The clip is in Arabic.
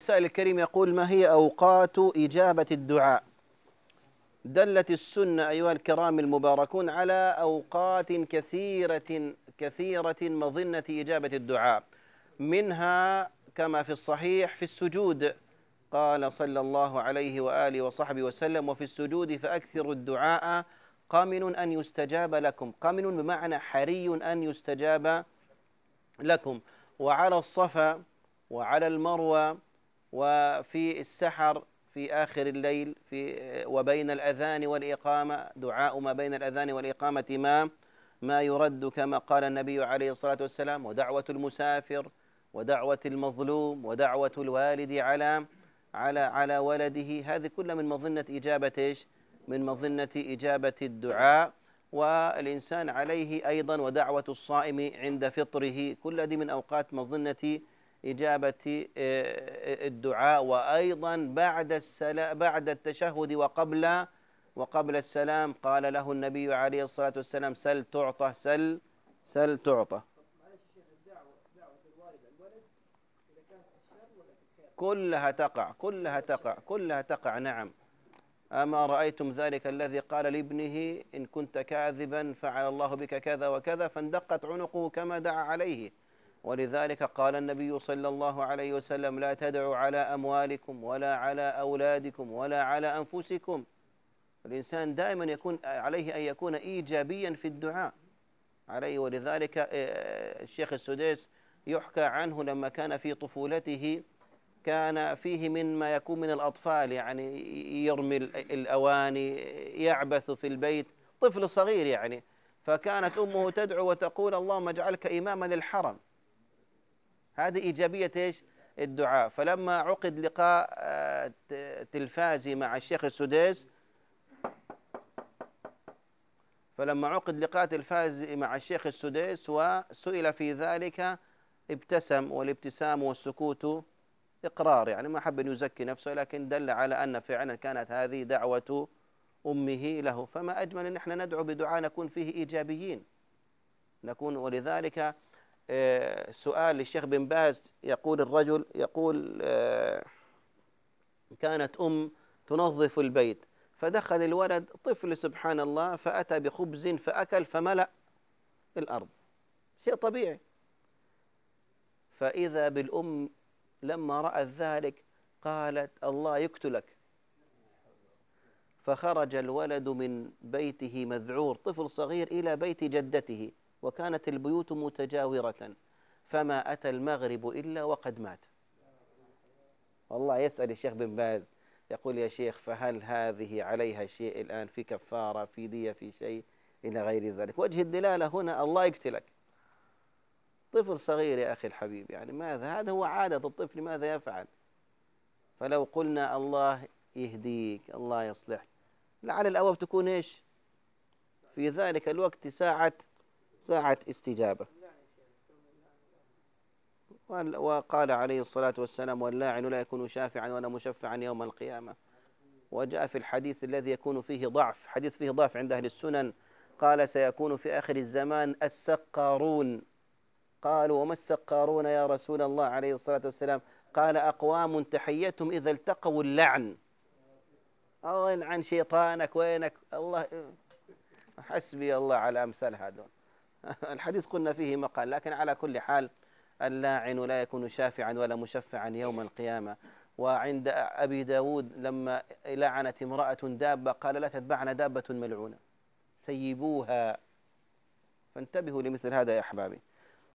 السائل الكريم يقول ما هي أوقات إجابة الدعاء دلت السنة أيها الكرام المباركون على أوقات كثيرة كثيرة مظنة إجابة الدعاء منها كما في الصحيح في السجود قال صلى الله عليه وآله وصحبه وسلم وفي السجود فأكثر الدعاء قامن أن يستجاب لكم قامن بمعنى حري أن يستجاب لكم وعلى الصفا وعلى المروى وفي السحر في آخر الليل في وبين الأذان والإقامة دعاء ما بين الأذان والإقامة ما ما يرد كما قال النبي عليه الصلاة والسلام ودعوة المسافر ودعوة المظلوم ودعوة الوالد على على على ولده هذه كلها من مظنة إجابة إيش؟ من مظنة إجابة الدعاء والإنسان عليه أيضا ودعوة الصائم عند فطره كل هذه من أوقات مظنة إجابة آه، آه، الدعاء وأيضا بعد السلام بعد التشهد وقبل وقبل السلام قال له النبي عليه الصلاة والسلام سل تعطى سل سل تعطى كلها تقع كلها تقع كلها تقع نعم أما رأيتم ذلك الذي قال لابنه إن كنت كاذبا فعل الله بك كذا وكذا فاندقت عنقه كما دعا عليه ولذلك قال النبي صلى الله عليه وسلم لا تدعوا على أموالكم ولا على أولادكم ولا على أنفسكم الإنسان دائما يكون عليه أن يكون إيجابيا في الدعاء عليه ولذلك آه، الشيخ السديس يحكى عنه لما كان في طفولته كان فيه مما يكون من الأطفال يعني يرمي الأواني يعبث في البيت طفل صغير يعني فكانت أمه تدعو وتقول اللهم اجعلك إماما للحرم هذه إيجابية إيش؟ الدعاء فلما عقد لقاء آه، تلفازي مع الشيخ السديس فلما عقد لقاء تلفازي مع الشيخ السديس وسئل في ذلك ابتسم والابتسام والسكوت إقرار يعني ما حب أن يزكي نفسه لكن دل على أن فعلا كانت هذه دعوة أمه له فما أجمل أن احنا ندعو بدعاء نكون فيه إيجابيين نكون ولذلك آه، سؤال للشيخ بن باز يقول الرجل يقول آه، كانت أم تنظف البيت فدخل الولد طفل سبحان الله فأتى بخبز فأكل فملأ الأرض شيء طبيعي فإذا بالأم لما رأت ذلك قالت الله يقتلك فخرج الولد من بيته مذعور طفل صغير إلى بيت جدته وكانت البيوت متجاورة فما أتى المغرب إلا وقد مات والله يسأل الشيخ بن باز يقول يا شيخ فهل هذه عليها شيء الآن في كفارة في دية في شيء إلى غير ذلك وجه الدلالة هنا الله يقتلك طفل صغير يا أخي الحبيب يعني ماذا هذا هو عادة الطفل ماذا يفعل فلو قلنا الله يهديك الله يصلحك لعل الأواب تكون إيش في ذلك الوقت ساعة ساعة استجابة وقال عليه الصلاة والسلام واللاعن لا يكون شافعا ولا مشفعا يوم القيامة وجاء في الحديث الذي يكون فيه ضعف حديث فيه ضعف عند أهل السنن قال سيكون في آخر الزمان السقارون قالوا وما السقارون يا رسول الله عليه الصلاة والسلام قال أقوام تحيتهم إذا التقوا اللعن الله عن شيطانك وينك الله حسبي الله على أمثال هذول الحديث قلنا فيه مقال لكن على كل حال اللاعن لا يكون شافعا ولا مشفعا يوم القيامة وعند أبي داود لما لعنت امرأة دابة قال لا تتبعنا دابة ملعونة سيبوها فانتبهوا لمثل هذا يا أحبابي